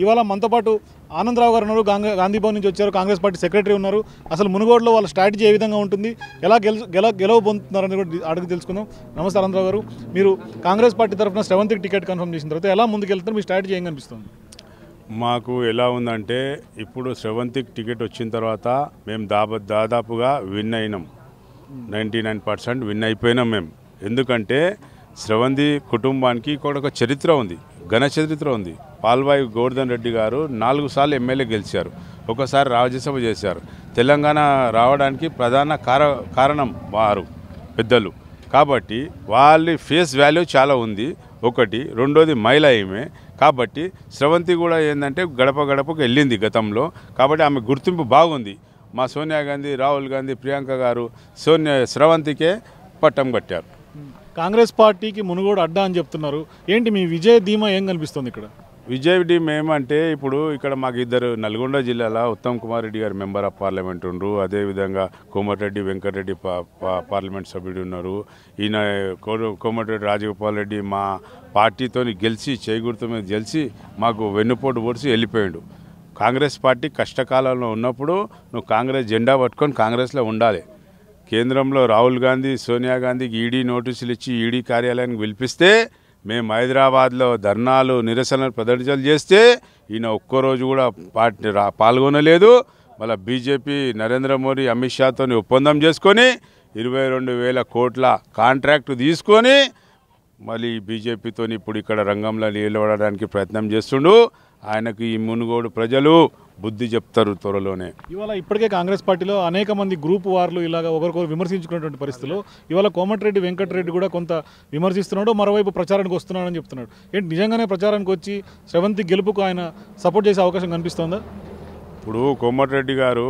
ఇవాళ మనతో పాటు ఆనందరావు గారు ఉన్నారు గాంధీ గాంధీభవన్ నుంచి వచ్చారు కాంగ్రెస్ పార్టీ సెక్రటరీ ఉన్నారు అసలు మునుగోడులో వాళ్ళ స్ట్రాటజీ ఏ విధంగా ఉంటుంది ఎలా గెల గెలవ పొందుతున్నారని కూడా అడిగి తెలుసుకుందాం నమస్తే ఆనందరావు గారు మీరు కాంగ్రెస్ పార్టీ తరఫున సెవెంత్కి టికెట్ కన్ఫర్మ్ చేసిన తర్వాత ఎలా ముందుకెళ్తారు మీ స్ట్రాటజీ ఏం కనిపిస్తుంది మాకు ఎలా ఉందంటే ఇప్పుడు సెవెంత్కి టికెట్ వచ్చిన తర్వాత మేము దాబ దాదాపుగా విన్ అయినాం నైంటీ నైన్ పర్సెంట్ విన్ అయిపోయినాం మేము ఎందుకంటే స్రవంతి కుటుంబానికి కూడా ఒక చరిత్ర ఉంది ఘన చరిత్ర ఉంది పాల్వాయి గోవర్ధన్ రెడ్డి గారు నాలుగు సార్లు ఎమ్మెల్యే గెలిచారు ఒకసారి రాజ్యసభ చేశారు తెలంగాణ రావడానికి ప్రధాన కారణం వారు పెద్దలు కాబట్టి వాళ్ళ ఫేస్ వాల్యూ చాలా ఉంది ఒకటి రెండోది మహిళ ఏమే కాబట్టి స్రవంతి కూడా ఏంటంటే గడప గడపకు వెళ్ళింది గతంలో కాబట్టి ఆమె గుర్తింపు బాగుంది మా సోనియా గాంధీ రాహుల్ గాంధీ ప్రియాంక గారు సోనియా స్రవంతికే పట్టం కట్టారు కాంగ్రెస్ పార్టీకి మునుగోడు అడ్డా అని చెప్తున్నారు ఏంటి మీ విజయ ధీమా ఏం కనిపిస్తుంది ఇక్కడ విజయ ధీమ ఏమంటే ఇప్పుడు ఇక్కడ మాకు ఇద్దరు నల్గొండ జిల్లాలో ఉత్తమ్ కుమార్ రెడ్డి గారు మెంబర్ ఆఫ్ పార్లమెంట్ ఉండరు అదేవిధంగా కోమటిరెడ్డి వెంకటరెడ్డి పార్లమెంట్ సభ్యుడు ఉన్నారు ఈయన కోమటిరెడ్డి రాజగోపాల్ రెడ్డి మా పార్టీతో గెలిచి చేకూర్త మీద గెలిచి మాకు వెన్నుపోటు పొడిచి వెళ్ళిపోయాడు కాంగ్రెస్ పార్టీ కష్టకాలంలో ఉన్నప్పుడు నువ్వు కాంగ్రెస్ జెండా పట్టుకొని కాంగ్రెస్లో ఉండాలి కేంద్రంలో రాహుల్ గాంధీ సోనియా గాంధీకి ఈడీ నోటీసులు ఇచ్చి ఈడీ కార్యాలయానికి పిలిపిస్తే మేము హైదరాబాద్లో ధర్నాలు నిరసనలు ప్రదర్శనలు చేస్తే ఈయన ఒక్కరోజు కూడా పార్టీ పాల్గొనలేదు మళ్ళీ బీజేపీ నరేంద్ర మోడీ అమిత్ షాతో ఒప్పందం చేసుకొని ఇరవై రెండు వేల కోట్ల కాంట్రాక్ట్ తీసుకొని మళ్ళీ బీజేపీతో ఇప్పుడు ఇక్కడ రంగంలో నిలబడడానికి ప్రయత్నం చేస్తుండు ఆయనకు ఈ మునుగోడు ప్రజలు బుద్ధి చెప్తారు త్వరలోనే ఇవాళ ఇప్పటికే కాంగ్రెస్ పార్టీలో అనేక మంది గ్రూప్ వార్లు ఇలాగ ఒకరికొకరు విమర్శించుకున్నటువంటి పరిస్థితులు ఇవాళ కోమటిరెడ్డి వెంకటరెడ్డి కూడా కొంత విమర్శిస్తున్నాడు మరోవైపు ప్రచారానికి వస్తున్నాడని చెప్తున్నాడు ఏంటి నిజంగానే ప్రచారానికి వచ్చి సెవెంత్ గెలుపుకు ఆయన సపోర్ట్ చేసే అవకాశం కనిపిస్తుందా ఇప్పుడు కోమటిరెడ్డి గారు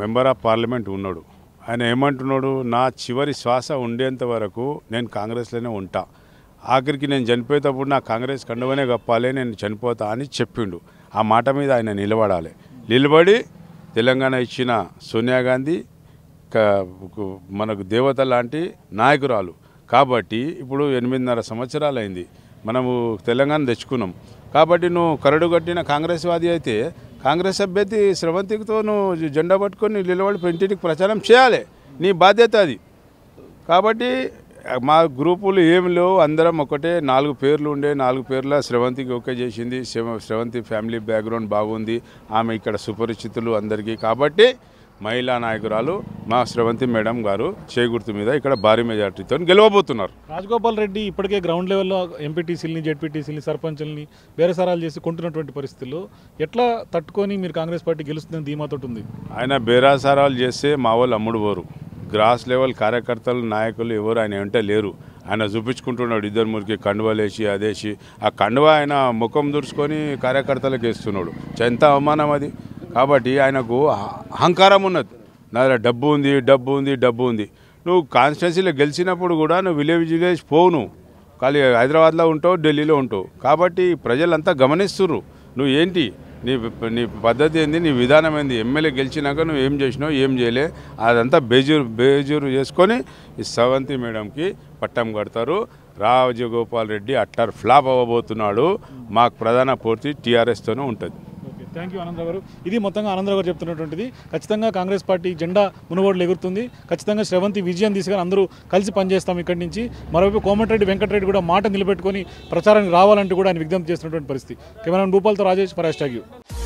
మెంబర్ ఆఫ్ పార్లమెంట్ ఉన్నాడు ఆయన ఏమంటున్నాడు నా చివరి శ్వాస ఉండేంత వరకు నేను కాంగ్రెస్లోనే ఉంటా ఆఖరికి నేను చనిపోయేటప్పుడు నా కాంగ్రెస్ కండువనే కప్పాలి నేను చనిపోతా అని చెప్పిండు ఆ మాట మీద ఆయన నిలబడాలి నిలబడి తెలంగాణ ఇచ్చిన సోనియా గాంధీ మనకు దేవత లాంటి నాయకురాలు కాబట్టి ఇప్పుడు ఎనిమిదిన్నర సంవత్సరాలు అయింది మనము తెలంగాణ తెచ్చుకున్నాం కాబట్టి నువ్వు కరడు కట్టిన కాంగ్రెస్వాది అయితే కాంగ్రెస్ అభ్యర్థి శ్రవంతికితో నువ్వు జెండా పట్టుకొని నిలబడి ఇంటికి ప్రచారం చేయాలి నీ బాధ్యత అది కాబట్టి మా గ్రూపులు ఏమి లేవు అందరం ఒకటే నాలుగు పేర్లు ఉండే నాలుగు పేర్ల శ్రవంతికి ఓకే చేసింది శ్రవంతి ఫ్యామిలీ బ్యాక్గ్రౌండ్ బాగుంది ఆమె ఇక్కడ సుపరిచితులు అందరికీ కాబట్టి మహిళా నాయకురాలు మా శ్రవంతి మేడం గారు చేగుర్తు మీద ఇక్కడ భారీ మెజార్టీతో గెలవబోతున్నారు రాజగోపాల్ రెడ్డి ఇప్పటికే గ్రౌండ్ లెవెల్లో ఎంపీటీసీలని జెడ్పీటీసీలని సర్పంచుల్ని బేరసారాలు చేసి కొంటున్నటువంటి పరిస్థితుల్లో ఎట్లా తట్టుకొని మీరు కాంగ్రెస్ పార్టీ గెలుస్తుందని ధీమాతో ఉంది ఆయన బేరాసారాలు చేస్తే మా వాళ్ళు అమ్ముడు పోరు గ్రాస్ లెవెల్ కార్యకర్తలు నాయకులు ఎవరు ఆయన వెంట లేరు ఆయన చూపించుకుంటున్నాడు ఇద్దరు మురికి కండువాలేసి అదేసి ఆ కండువ ఆయన ముఖం దుర్చుకొని కార్యకర్తలకు వేస్తున్నాడు ఎంత అవమానం అది కాబట్టి ఆయనకు అహంకారం ఉన్నది నా దగ్గర డబ్బు ఉంది డబ్బు ఉంది డబ్బు ఉంది నువ్వు కాన్స్టిట్యున్సీలో గెలిచినప్పుడు కూడా నువ్వు విలేజ్ విలేజ్ పోవు ఖాళీ హైదరాబాద్లో ఉంటావు ఢిల్లీలో ఉంటావు కాబట్టి ప్రజలంతా గమనిస్తున్నారు నువ్వు ఏంటి నీ నీ పద్ధతి ఏంది నీ విధానం ఏంది ఎమ్మెల్యే గెలిచినాక నువ్వు ఏం చేసినావు ఏం చేయలే అదంతా బేజూరు బేజూరు చేసుకొని ఈ సవంతి మేడంకి పట్టం కడతారు రాజగోపాల్ రెడ్డి అట్టారు ఫ్లాప్ అవ్వబోతున్నాడు మాకు ప్రధాన పూర్తి టీఆర్ఎస్తోనే ఉంటుంది థ్యాంక్ యూ ఆనందరావు గారు ఇది మొత్తంగా ఆనందరావు గారు చెప్తున్నటువంటిది ఖచ్చితంగా కాంగ్రెస్ పార్టీ జెండా మునుగోడులు ఎగురుతుంది ఖచ్చితంగా శ్రవంతి విజయం తీసుకుని అందరూ కలిసి పనిచేస్తాం ఇక్కడి నుంచి మరోవైపు కోమటిరెడ్డి వెంకటరెడ్డి కూడా మాట నిలబెట్టుకొని ప్రచారానికి రావాలంటూ కూడా ఆయన విజ్ఞప్తి చేస్తున్నటువంటి పరిస్థితి కెమెరామెన్ భూపాల్తో రాజేష్ పరాష్ హ్యాష్